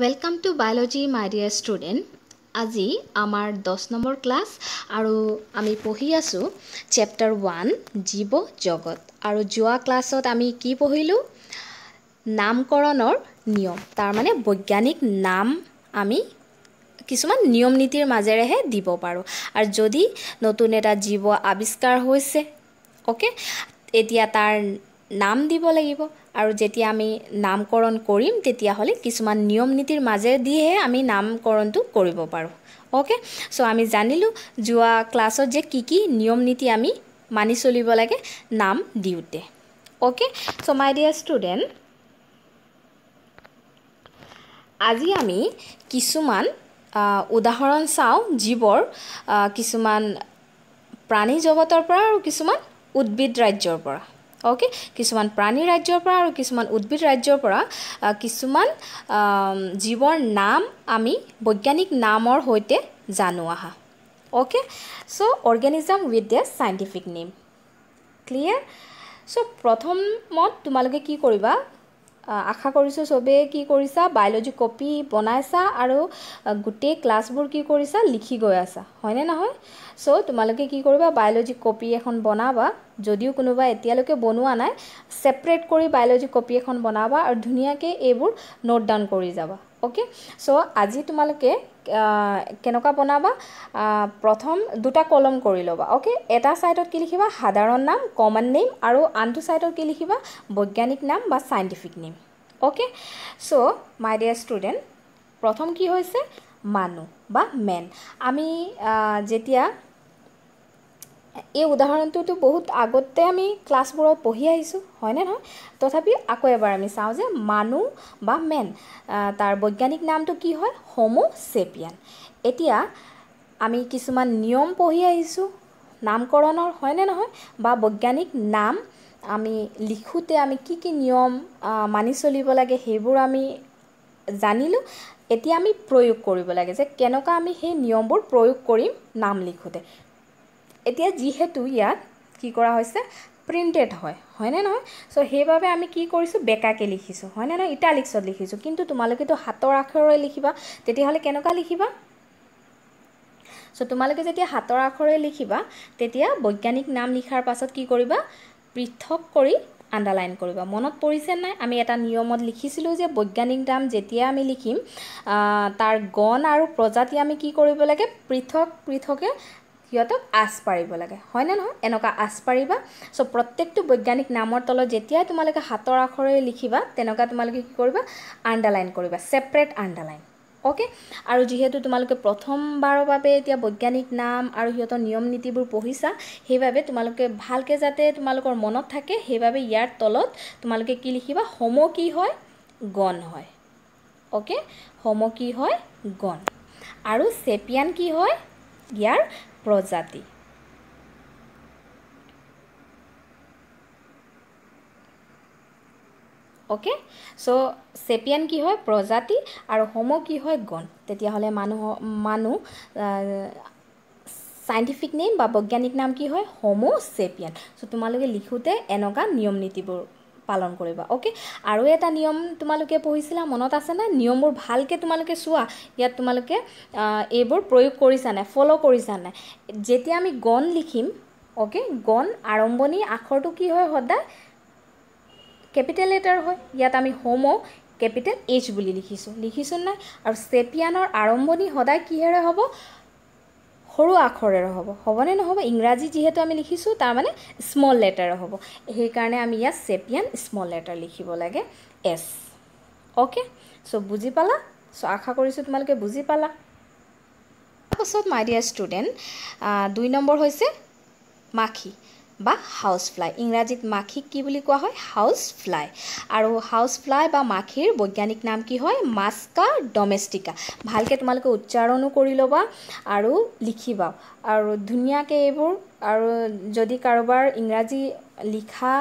welcome to biology my dear student আজি আমাৰ দহ নম্বৰ ক্লাছ আৰু আমি পঢ়ি আছোঁ চেপ্টাৰ ওৱান জীৱ জগত আৰু যোৱা ক্লাছত আমি কি পঢ়িলোঁ নামকৰণৰ নিয়ম তাৰমানে বৈজ্ঞানিক নাম আমি কিছুমান নিয়ম নীতিৰ মাজেৰেহে দিব পাৰোঁ আৰু যদি নতুন এটা জীৱ আৱিষ্কাৰ হৈছে অ'কে এতিয়া তাৰ নাম দিব লাগিব আৰু যেতিয়া আমি নামকৰণ কৰিম তেতিয়াহ'লে কিছুমান নিয়ম নীতিৰ মাজেদিহে আমি নামকৰণটো কৰিব পাৰোঁ অ'কে চ' আমি জানিলোঁ যোৱা ক্লাছত যে কি কি নিয়ম নীতি আমি মানি চলিব লাগে নাম দিওঁতে okay so' my dear student আজি আমি কিছুমান উদাহৰণ চাওঁ যিবোৰ কিছুমান প্ৰাণী জগতৰ পৰা আৰু কিছুমান উদ্ভিদ ৰাজ্যৰ পৰা ওকে কিছুমান প্ৰাণী ৰাজ্যৰ পৰা আৰু কিছুমান উদ্ভিদ ৰাজ্যৰ পৰা কিছুমান জীৱৰ নাম আমি বৈজ্ঞানিক নামৰ সৈতে জানো আহা okay so' organism with the scientific name clear so' প্ৰথমত তোমালোকে কি কৰিবা আশা কৰিছোঁ চবেই কি কৰিছা বায়'লজি কপি বনাইছা আৰু গোটেই ক্লাছবোৰ কি কৰিছা লিখি গৈ আছা হয়নে নহয় চ' তোমালোকে কি কৰিবা বায়'লজি কপি এখন বনাবা যদিও কোনোবা এতিয়ালৈকে বনোৱা নাই ছেপাৰেট কৰি বায়'লজি কপি এখন বনাবা আৰু ধুনীয়াকৈ এইবোৰ নোট ডাউন কৰি যাবা অ'কে চ' আজি তোমালোকে কেনেকুৱা বনাবা প্ৰথম দুটা কলম কৰি ল'বা অ'কে এটা ছাইডত কি লিখিবা সাধাৰণ নাম কমন নেম আৰু আনটো ছাইডত কি লিখিবা বৈজ্ঞানিক নাম বা scientific name okay so' my dear student প্ৰথম কি হৈছে মানুহ বা মেন আমি যেতিয়া এই উদাহৰণটোতো বহুত আগতে আমি ক্লাছবোৰত পঢ়ি আহিছোঁ হয়নে নহয় তথাপি আকৌ এবাৰ আমি চাওঁ যে মানুহ বা মেন তাৰ বৈজ্ঞানিক নামটো কি হয় হ'ম চেপিয়ান এতিয়া আমি কিছুমান নিয়ম পঢ়ি আহিছোঁ নামকৰণৰ হয়নে নহয় বা বৈজ্ঞানিক নাম আমি লিখোঁতে আমি কি কি নিয়ম মানি চলিব লাগে সেইবোৰ আমি জানিলোঁ এতিয়া আমি প্ৰয়োগ কৰিব লাগে যে কেনেকুৱা আমি সেই নিয়মবোৰ প্ৰয়োগ কৰিম নাম লিখোঁতে এতিয়া যিহেতু ইয়াত কি কৰা হৈছে প্ৰিণ্টেড হয় হয়নে নহয় চ' সেইবাবে আমি কি কৰিছোঁ বেকাকে লিখিছোঁ হয়নে নহয় ইটালিক্সত লিখিছোঁ কিন্তু তোমালোকেতো হাতৰ আখৰে লিখিবা তেতিয়াহ'লে কেনেকুৱা লিখিবা চ' তোমালোকে যেতিয়া হাতৰ আখৰে লিখিবা তেতিয়া বৈজ্ঞানিক নাম লিখাৰ পাছত কি কৰিবা পৃথক কৰি আণ্ডাৰলাইন কৰিবা মনত পৰিছে নাই আমি এটা নিয়মত লিখিছিলোঁ যে বৈজ্ঞানিক নাম যেতিয়া আমি লিখিম তাৰ গণ আৰু প্ৰজাতি আমি কি কৰিব লাগে পৃথক পৃথকে সিহঁতক আঁচ পাৰিব লাগে হয়নে নহয় এনেকুৱা আঁচ পাৰিবা চ' প্ৰত্যেকটো বৈজ্ঞানিক নামৰ তলত যেতিয়াই তোমালোকে হাতৰ আখৰে লিখিবা তেনেকুৱা তোমালোকে কি কৰিবা আণ্ডাৰলাইন কৰিবা ছেপাৰেট আণ্ডাৰলাইন অ'কে আৰু যিহেতু তোমালোকে প্ৰথমবাৰৰ বাবে এতিয়া বৈজ্ঞানিক নাম আৰু সিহঁতৰ নিয়ম নীতিবোৰ পঢ়িছা সেইবাবে তোমালোকে ভালকৈ যাতে তোমালোকৰ মনত থাকে সেইবাবে ইয়াৰ তলত তোমালোকে কি লিখিবা সম কি হয় গণ হয় অ'কে সম কি হয় গণ আৰু চেপিয়ান কি হয় ইয়াৰ প্ৰজাতি অ'কে চ' চেপিয়ান কি হয় প্ৰজাতি আৰু হ'মো কি হয় গণ তেতিয়াহ'লে মানুহ মানুহ চাইণ্টিফিক নেম বা বৈজ্ঞানিক নাম কি হয় হ'মো চেপিয়ান চ' তোমালোকে লিখোঁতে এনেকুৱা নিয়ম নীতিবোৰ পালন কৰিবা অ'কে আৰু এটা নিয়ম তোমালোকে পঢ়িছিলা মনত আছে নাই নিয়মবোৰ ভালকৈ তোমালোকে চোৱা ইয়াত তোমালোকে এইবোৰ প্ৰয়োগ কৰিছা নাই ফ'ল' কৰিছা নাই যেতিয়া আমি গণ লিখিম অ'কে গণ আৰম্ভণি আখৰটো কি হয় সদায় কেপিটেল লেটাৰ হয় ইয়াত আমি হোমো কেপিটেল এইচ বুলি লিখিছোঁ লিখিছোঁ নাই আৰু চেপিয়ানৰ আৰম্ভণি সদায় কিহেৰে হ'ব সৰু আখৰেৰে হ'ব হ'বনে নহ'ব ইংৰাজী যিহেতু আমি লিখিছোঁ তাৰমানে স্মল লেটাৰ হ'ব সেইকাৰণে আমি ইয়াত চেপিয়ান স্মল লেটাৰ লিখিব লাগে এছ অ'কে চ' বুজি পালা চ' আশা কৰিছোঁ তোমালোকে বুজি পালা পাছত মাই ডিয়াৰ ষ্টুডেণ্ট দুই নম্বৰ হৈছে মাখি বা হাউচ ফ্লাই ইংৰাজীত মাখিক কি বুলি কোৱা হয় হাউচ ফ্লাই আৰু হাউচ ফ্লাই বা মাখিৰ বৈজ্ঞানিক নাম কি হয় মাস্কা ডমেষ্টিকা ভালকৈ তোমালোকে উচ্চাৰণো কৰি ল'বা আৰু লিখিবা আৰু ধুনীয়াকৈ এইবোৰ আৰু যদি কাৰোবাৰ ইংৰাজী লিখা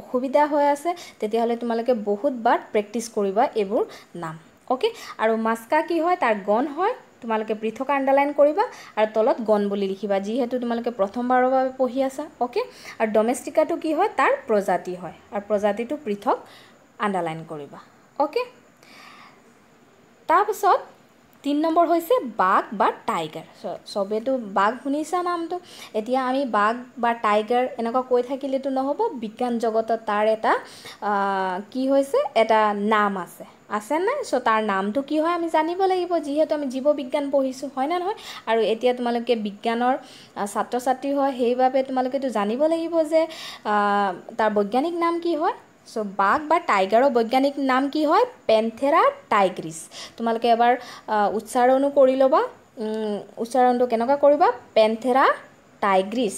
অসুবিধা হৈ আছে তেতিয়াহ'লে তোমালোকে বহুতবাৰ প্ৰেক্টিছ কৰিবা এইবোৰ নাম অ'কে আৰু মাস্কা কি হয় তাৰ গণ হয় তোমালোকে পৃথক আণ্ডাৰলাইন কৰিবা আৰু তলত গণ বুলি লিখিবা যিহেতু তোমালোকে প্ৰথমবাৰৰ বাবে পঢ়ি আছা অ'কে আৰু ডমেষ্টিকাটো কি হয় তাৰ প্ৰজাতি হয় আৰু প্ৰজাতিটো পৃথক আণ্ডাৰলাইন কৰিবা অ'কে তাৰপিছত তিনি নম্বৰ হৈছে বাঘ বা টাইগাৰ চবেইতো বাঘ শুনিছা নামটো এতিয়া আমি বাঘ বা টাইগাৰ এনেকুৱা কৈ থাকিলেতো নহ'ব বিজ্ঞান জগতত তাৰ এটা কি হৈছে এটা নাম আছে আছে নাই চ' তাৰ নামটো কি হয় আমি জানিব লাগিব যিহেতু আমি জীৱ বিজ্ঞান পঢ়িছোঁ হয়নে নহয় আৰু এতিয়া তোমালোকে বিজ্ঞানৰ ছাত্ৰ ছাত্ৰী হয় সেইবাবে তোমালোকেতো জানিব লাগিব যে তাৰ বৈজ্ঞানিক নাম কি হয় চ' বাঘ বা টাইগাৰৰ বৈজ্ঞানিক নাম কি হয় পেন্থেৰা টাইগ্ৰিছ তোমালোকে এবাৰ উচ্চাৰণো কৰি ল'বা উচ্চাৰণটো কেনেকুৱা কৰিবা পেন্থেৰা টাইগ্ৰিছ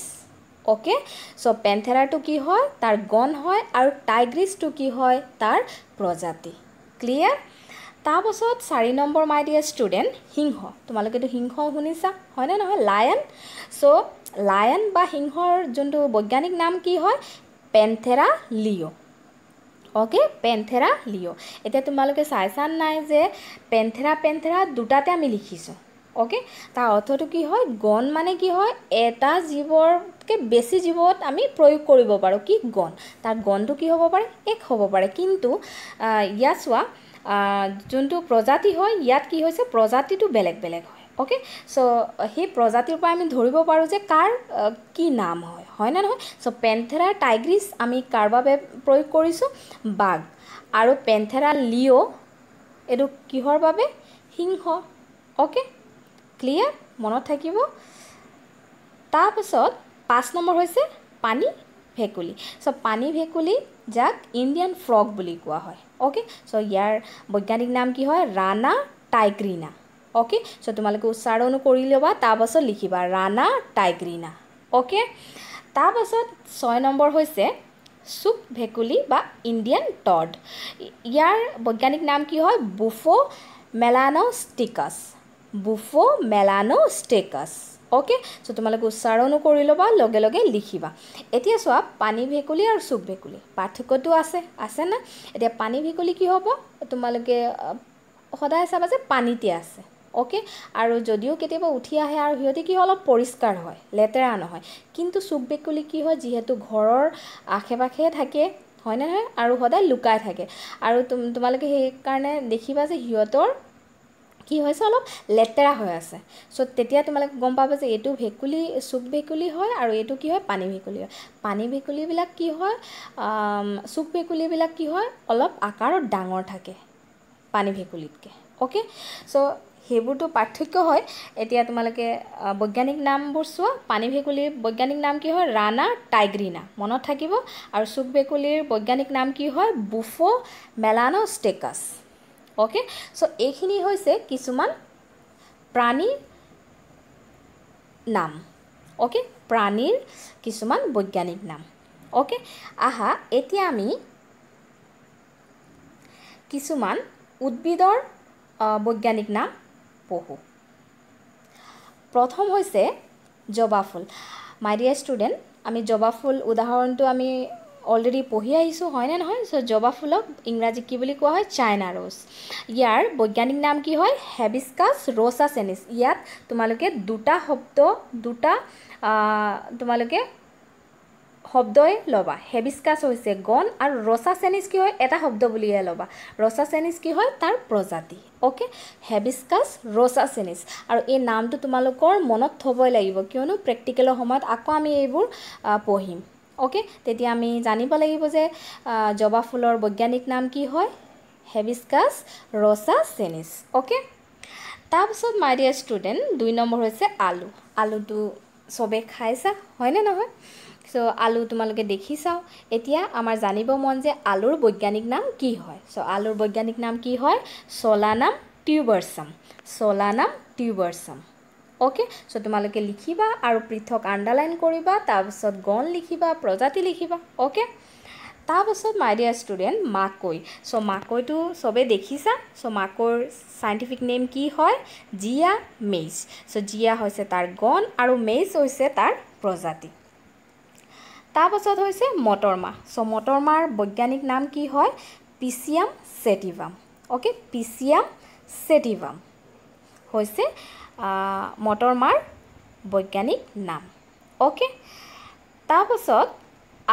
অ'কে চ' পেন্থেৰাটো কি হয় তাৰ গণ হয় আৰু টাইগ্ৰিছটো কি হয় তাৰ প্ৰজাতি ক্লিয়াৰ তাৰপাছত চাৰি নম্বৰ মাই দিয়া ষ্টুডেণ্ট সিংহ তোমালোকেতো সিংহ শুনিছা হয়নে নহয় লায়ন চ' লায়ন বা সিংহৰ যোনটো বৈজ্ঞানিক নাম কি হয় Panthera leo' okay Panthera leo' এতিয়া তোমালোকে চাইছা নাই যে পেনথেৰা পেনথেৰা দুটাতে আমি লিখিছোঁ অ'কে তাৰ অৰ্থটো কি হয় গণ মানে কি হয় এটা জীৱৰ তাতোতকৈ বেছি জীৱত আমি প্ৰয়োগ কৰিব পাৰোঁ কি গণ তাৰ গণটো কি হ'ব পাৰে এক হ'ব পাৰে কিন্তু ইয়াত চোৱা যোনটো প্ৰজাতি হয় ইয়াত কি হৈছে প্ৰজাতিটো বেলেগ বেলেগ হয় অ'কে চ' সেই প্ৰজাতিৰ পৰা আমি ধৰিব পাৰোঁ যে কাৰ কি নাম হয় হয়নে নহয় চ' পেন্থেৰা টাইগ্ৰিছ আমি কাৰ বাবে প্ৰয়োগ কৰিছোঁ বাঘ আৰু পেন্থেৰা লিঅ' এইটো কিহৰ বাবে সিংহ অ'কে ক্লিয়াৰ মনত থাকিব তাৰপিছত পাঁচ নম্বৰ হৈছে পানী ভেকুলী চ' পানী ভেকুলী যাক ইণ্ডিয়ান ফ্ৰক বুলি কোৱা হয় অ'কে চ' ইয়াৰ বৈজ্ঞানিক নাম কি হয় ৰাণা টাইগ্ৰিনা অ'কে চ' তোমালোকে উচ্চাৰণো কৰি ল'বা তাৰপাছত লিখিবা ৰাণা টাইগ্ৰিনা অ'কে তাৰপাছত ছয় নম্বৰ হৈছে চুপ ভেকুলী বা ইণ্ডিয়ান টড ইয়াৰ বৈজ্ঞানিক নাম কি হয় বুফো মেলানষ্টিকাছ বুফো মেলানষ্টিকাছ অ'কে চ' তোমালোকে উচ্চাৰণো কৰি ল'বা লগে লগে লিখিবা এতিয়া চোৱা পানী ভেকুলী আৰু চুক ভেকুলী পাৰ্থক্যটো আছে আছে না এতিয়া পানী ভেকুলী কি হ'ব তোমালোকে সদায় চাবা যে পানীতে আছে অ'কে আৰু যদিও কেতিয়াবা উঠি আহে আৰু সিহঁতে কি অলপ পৰিষ্কাৰ হয় লেতেৰা নহয় কিন্তু চুক বেকুলি কি হয় যিহেতু ঘৰৰ আশে পাশে থাকে হয়নে নহয় আৰু সদায় লুকাই থাকে আৰু তোমালোকে সেইকাৰণে দেখিবা যে সিহঁতৰ কি হৈছে অলপ লেতেৰা হৈ আছে চ' তেতিয়া তোমালোকে গম পাবা যে এইটো ভেকুলি চুপ ভেকুলি হয় আৰু এইটো কি হয় পানী ভেকুলি হয় পানী ভেকুলিবিলাক কি হয় চুপ ভেকুলিবিলাক কি হয় অলপ আকাৰত ডাঙৰ থাকে পানী ভেকুলিতকৈ অ'কে চ' সেইবোৰতো পাৰ্থক্য হয় এতিয়া তোমালোকে বৈজ্ঞানিক নামবোৰ চোৱা পানী ভেকুলিৰ বৈজ্ঞানিক নাম কি হয় ৰাণা টাইগ্ৰিনা মনত থাকিব আৰু চুক ভেকুলিৰ বৈজ্ঞানিক নাম কি হয় বুফ' ষ্টেকাছ অ'কে চ' এইখিনি হৈছে কিছুমান প্ৰাণীৰ নাম অ'কে প্ৰাণীৰ কিছুমান বৈজ্ঞানিক নাম অ'কে আহা এতিয়া আমি কিছুমান উদ্ভিদৰ বৈজ্ঞানিক নাম পঢ়োঁ প্ৰথম হৈছে জবা ফুল মাই ডিয়াৰ ষ্টুডেণ্ট আমি জবা ফুল উদাহৰণটো আমি অলৰেডি পঢ়ি আহিছোঁ হয়নে নহয় চ' জবা ফুলক ইংৰাজী কি বুলি কোৱা হয় চাইনা ৰ'জ ইয়াৰ বৈজ্ঞানিক নাম কি হয় হেবিস্কাছ ৰ'চা চেনিছ ইয়াত তোমালোকে দুটা শব্দ দুটা তোমালোকে শব্দই ল'বা হেবিস্কাছ হৈছে গণ আৰু ৰচা চেনিছ কি হয় এটা শব্দ বুলিয়ে ল'বা ৰচা চেনিছ কি হয় তাৰ প্ৰজাতি অ'কে হেবিস্কাছ ৰচা চেনিছ আৰু এই নামটো তোমালোকৰ মনত থ'বই লাগিব কিয়নো প্ৰেক্টিকেলৰ সময়ত আকৌ আমি এইবোৰ পঢ়িম ওকে তেতিয়া আমি জানিব লাগিব যে জবা ফুলৰ বৈজ্ঞানিক নাম কি হয় হেভিস্কাছ ৰচা চেনিছ অ'কে তাৰপিছত মাই ডিয়াৰ ষ্টুডেণ্ট দুই নম্বৰ হৈছে আলু আলুটো চবেই খাইছা হয়নে নহয় চ' আলু তোমালোকে দেখি চাওঁ এতিয়া আমাৰ জানিব মন যে আলুৰ বৈজ্ঞানিক নাম কি হয় চ' আলুৰ বৈজ্ঞানিক নাম কি হয় চলা নাম টিউবাৰ্চাম চলা নাম টিউবাৰ্চাম অ'কে চ' তোমালোকে লিখিবা আৰু পৃথক আণ্ডাৰলাইন কৰিবা তাৰপিছত গণ লিখিবা প্ৰজাতি লিখিবা অ'কে তাৰপিছত মাই ডিয়াৰ ষ্টুডেণ্ট মাকৈ চ' মাকৈটো চবেই দেখিছা চ' মাকৈৰ চাইণ্টিফিক নেম কি হয় জিয়া মেইজ চ' জিয়া হৈছে তাৰ গণ আৰু মেইজ হৈছে তাৰ প্ৰজাতি তাৰপাছত হৈছে মটৰমাহ চ' মটৰমাহৰ বৈজ্ঞানিক নাম কি হয় পিচিয়াম ছেটিভাম অ'কে পিচিয়াম ছেটিভাম হৈছে মটৰমাৰ বৈজ্ঞানিক নাম অ'কে তাৰপাছত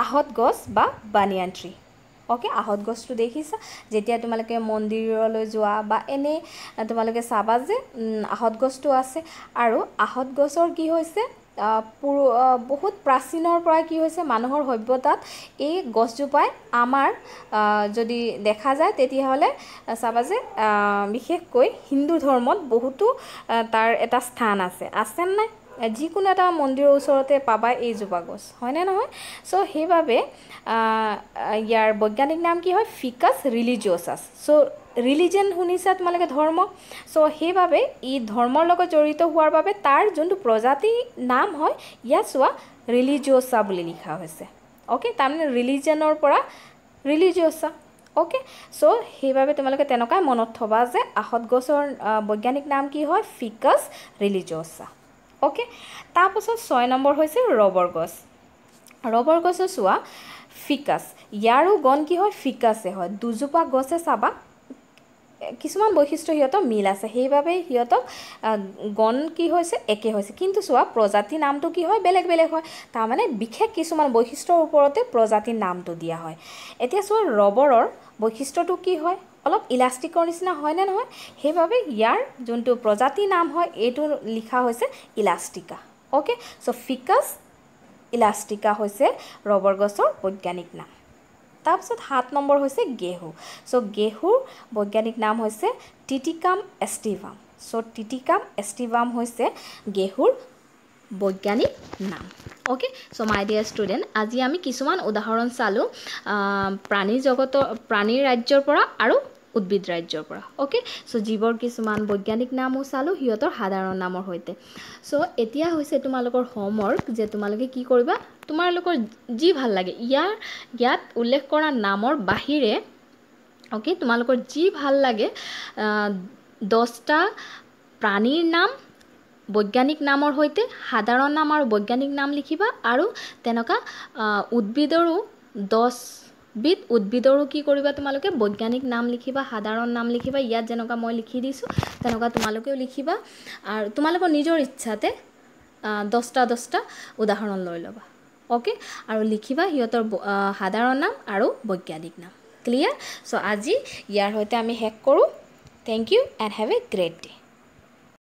আহত গছ বা বানিয়ান ট্ৰি অ'কে আহত গছটো দেখিছা যেতিয়া তোমালোকে মন্দিৰলৈ যোৱা বা এনেই তোমালোকে চাবা যে আহত গছটো আছে আৰু আহত গছৰ কি হৈছে পুৰ বহুত প্ৰাচীনৰ পৰা কি হৈছে মানুহৰ সভ্যতাত এই গছজোপাই আমাৰ যদি দেখা যায় তেতিয়াহ'লে চাবা যে বিশেষকৈ হিন্দু ধৰ্মত বহুতো তাৰ এটা স্থান আছে আছেনে নাই যিকোনো এটা মন্দিৰৰ ওচৰতে পাবা এইজোপা গছ হয়নে নহয় চ' সেইবাবে ইয়াৰ বৈজ্ঞানিক নাম কি হয় ফিকাছ ৰিলিজিয়াছ চ' ৰিলিজন শুনিছা তোমালোকে ধৰ্ম চ' সেইবাবে ই ধৰ্মৰ লগত জড়িত হোৱাৰ বাবে তাৰ যোনটো প্ৰজাতি নাম হয় ইয়াত চোৱা ৰিলিজিয়চা বুলি লিখা হৈছে অ'কে তাৰমানে ৰিলিজনৰ পৰা ৰিলিজিয়চা অ'কে চ' সেইবাবে তোমালোকে তেনেকুৱাই মনত থ'বা যে আহত গছৰ বৈজ্ঞানিক নাম কি হয় ফিকাছ ৰিলিজিয়চা অ'কে তাৰপাছত ছয় নম্বৰ হৈছে ৰবৰ গছ ৰবৰ গছে চোৱা ফিকাছ ইয়াৰো গণ কি হয় ফিকাছে হয় দুজোপা গছে চাবা কিছুমান বৈশিষ্ট্য সিহঁতৰ মিল আছে সেইবাবে সিহঁতক গণ কি হৈছে একে হৈছে কিন্তু চোৱা প্ৰজাতিৰ নামটো কি হয় বেলেগ বেলেগ হয় তাৰমানে বিশেষ কিছুমান বৈশিষ্ট্যৰ ওপৰতে প্ৰজাতিৰ নামটো দিয়া হয় এতিয়া চোৱা ৰবৰৰ বৈশিষ্ট্যটো কি হয় অলপ ইলাষ্টিকৰ নিচিনা হয়নে নহয় সেইবাবে ইয়াৰ যোনটো প্ৰজাতিৰ নাম হয় এইটো লিখা হৈছে ইলাষ্টিকা অ'কে চ' ফিকাছ ইলাষ্টিকা হৈছে ৰবৰ গছৰ বৈজ্ঞানিক নাম তাৰপিছত সাত নম্বৰ হৈছে গেহু চ' গেহুৰ বৈজ্ঞানিক নাম হৈছে টিটিকাম এষ্টিভাম চ' টিটিকাম এষ্টিভাম হৈছে গেহুৰ বৈজ্ঞানিক নাম okay so' my dear student আজি আমি কিছুমান উদাহৰণ চালোঁ প্ৰাণীৰ জগতৰ প্ৰাণীৰ ৰাজ্যৰ পৰা আৰু উদ্ভিদ ৰাজ্যৰ পৰা অ'কে চ' যিবোৰ কিছুমান বৈজ্ঞানিক নামো চালোঁ সিহঁতৰ সাধাৰণ নামৰ সৈতে চ' এতিয়া হৈছে তোমালোকৰ হোমৱৰ্ক যে তোমালোকে কি কৰিবা তোমালোকৰ যি ভাল লাগে ইয়াৰ ইয়াত উল্লেখ কৰা নামৰ বাহিৰে অ'কে তোমালোকৰ যি ভাল লাগে দহটা প্ৰাণীৰ নাম বৈজ্ঞানিক নামৰ সৈতে সাধাৰণ নাম আৰু বৈজ্ঞানিক নাম লিখিবা আৰু তেনেকুৱা উদ্ভিদৰো দহ বিধ উদ্ভিদৰো কি কৰিবা তোমালোকে বৈজ্ঞানিক নাম লিখিবা সাধাৰণ নাম লিখিবা ইয়াত যেনেকুৱা মই লিখি দিছোঁ তেনেকুৱা তোমালোকেও লিখিবা আৰু তোমালোকৰ নিজৰ ইচ্ছাতে দহটা দহটা উদাহৰণ লৈ ল'বা অ'কে আৰু লিখিবা সিহঁতৰ সাধাৰণ নাম আৰু বৈজ্ঞানিক নাম ক্লিয়াৰ চ' আজি ইয়াৰ সৈতে আমি শেষ কৰোঁ thank you and have a great day'